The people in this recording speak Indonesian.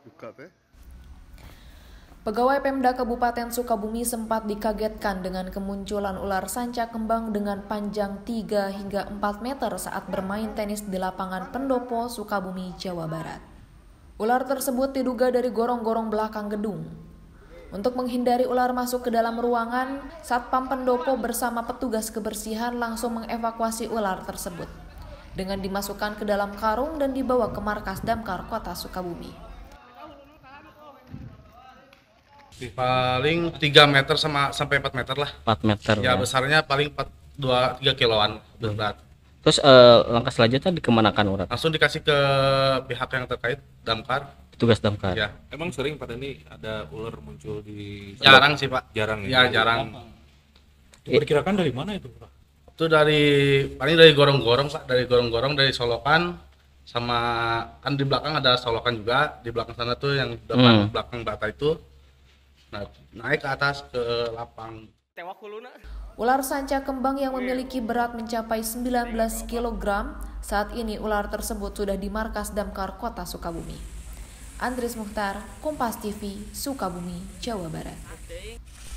Buka teh. Ya? Pegawai Pemda Kabupaten Sukabumi sempat dikagetkan dengan kemunculan ular sanca kembang dengan panjang 3 hingga 4 meter saat bermain tenis di lapangan Pendopo, Sukabumi, Jawa Barat. Ular tersebut diduga dari gorong-gorong belakang gedung. Untuk menghindari ular masuk ke dalam ruangan, Satpam Pendopo bersama petugas kebersihan langsung mengevakuasi ular tersebut dengan dimasukkan ke dalam karung dan dibawa ke markas damkar kota Sukabumi. Paling 3 meter sama sampai 4 meter lah. 4 meter. Ya, ya. besarnya paling 4 2 3 kiloan berat. Terus uh, langkah selanjutnya dikemanakan urat? Langsung dikasih ke pihak yang terkait damkar. Tugas damkar. Ya. Emang sering pada ini ada ular muncul di jarang sih, Pak. Jarang. Ya, ya jarang. Diperkirakan dari mana itu, Pak? itu dari paling dari gorong-gorong pak dari gorong-gorong dari solokan sama kan di belakang ada solokan juga di belakang sana tuh yang depan hmm. belakang bata itu nah, naik ke atas ke lapang Ular sanca kembang yang memiliki berat mencapai 19 kg, saat ini ular tersebut sudah di markas damkar kota Sukabumi. Andres Muhtar, Kompas TV, Sukabumi, Jawa Barat.